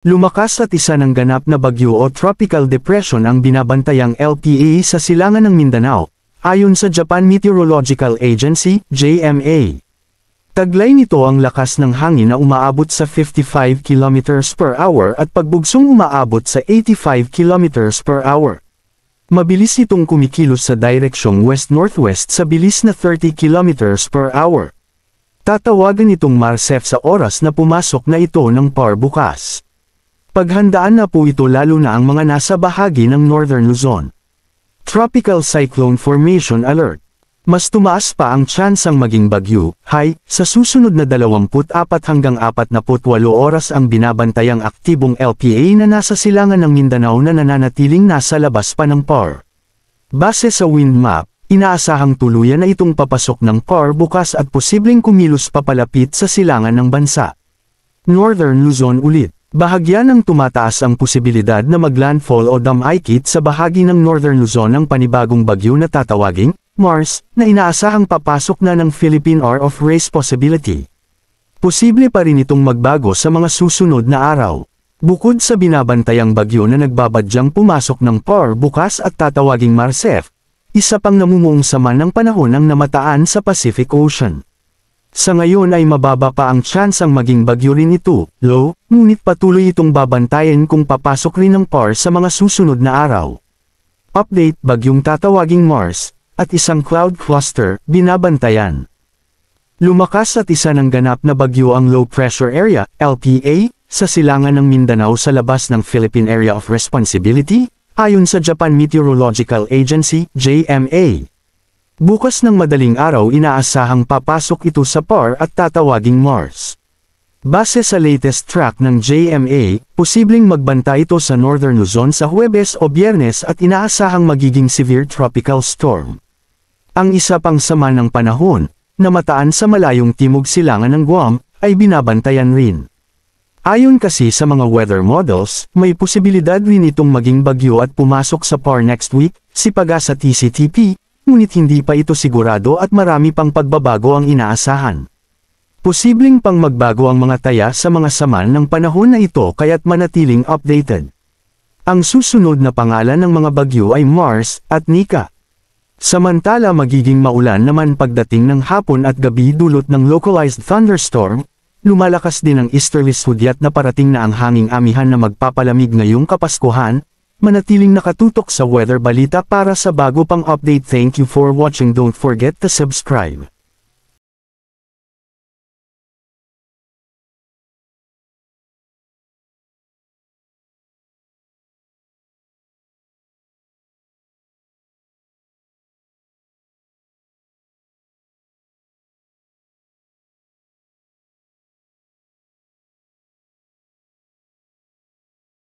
Lumakas at isa ng ganap na bagyo o tropical depression ang binabantayang LPA e sa silangan ng Mindanao, ayon sa Japan Meteorological Agency, JMA. Taglay nito ang lakas ng hangin na umaabot sa 55 km per hour at pagbugsong umaabot sa 85 km per hour. Mabilis itong kumikilos sa direksyong west-northwest sa bilis na 30 km per hour. Tatawagan itong Marsef sa oras na pumasok na ito ng par bukas. Paghandaan na po ito lalo na ang mga nasa bahagi ng Northern Luzon. Tropical Cyclone Formation Alert. Mas tumaas pa ang tsansang maging bagyo, high, sa susunod na 24 hanggang 48 oras ang binabantayang aktibong LPA na nasa silangan ng Mindanao na nananatiling nasa labas pa ng PAR. Base sa wind map, inaasahang tuluyan na itong papasok ng PAR bukas at posibleng kumilos papalapit sa silangan ng bansa. Northern Luzon ulit. Bahagya ng tumataas ang posibilidad na maglandfall o damaykit sa bahagi ng Northern Luzon ng panibagong bagyo na tatawaging Mars na inaasahang papasok na ng Philippine Hour of Race Possibility. Posible pa rin itong magbago sa mga susunod na araw. Bukod sa binabantayang bagyo na nagbabadyang pumasok ng POR bukas at tatawaging Marsef, isa pang namumuong sama ng panahon ang namataan sa Pacific Ocean. Sa ngayon ay mababa pa ang tsansang maging bagyo rin ito, low, ngunit patuloy itong babantayan kung papasok rin ng PAR sa mga susunod na araw. Update bagyong tatawaging Mars, at isang cloud cluster, binabantayan. Lumakas at isa ng ganap na bagyo ang low pressure area, LPA, sa silangan ng Mindanao sa labas ng Philippine Area of Responsibility, ayon sa Japan Meteorological Agency, JMA. Bukas ng madaling araw inaasahang papasok ito sa par at tatawaging Mars. Base sa latest track ng JMA, posibleng magbanta ito sa Northern Luzon sa Huwebes o Biyernes at inaasahang magiging severe tropical storm. Ang isa pang sama ng panahon, na mataan sa malayong timog silangan ng Guam, ay binabantayan rin. Ayon kasi sa mga weather models, may posibilidad rin itong maging bagyo at pumasok sa par next week, si Paga sa TCTP, ngunit hindi pa ito sigurado at marami pang pagbabago ang inaasahan. Posibleng pang magbago ang mga taya sa mga saman ng panahon na ito kaya't manatiling updated. Ang susunod na pangalan ng mga bagyo ay Mars at Nika. Samantala magiging maulan naman pagdating ng hapon at gabi dulot ng localized thunderstorm, lumalakas din ang easterly sudyat na parating na ang hanging amihan na magpapalamig ngayong kapaskuhan, Manatiling nakatutok sa weather balita para sa bago pang update. Thank you for watching. Don't forget to subscribe.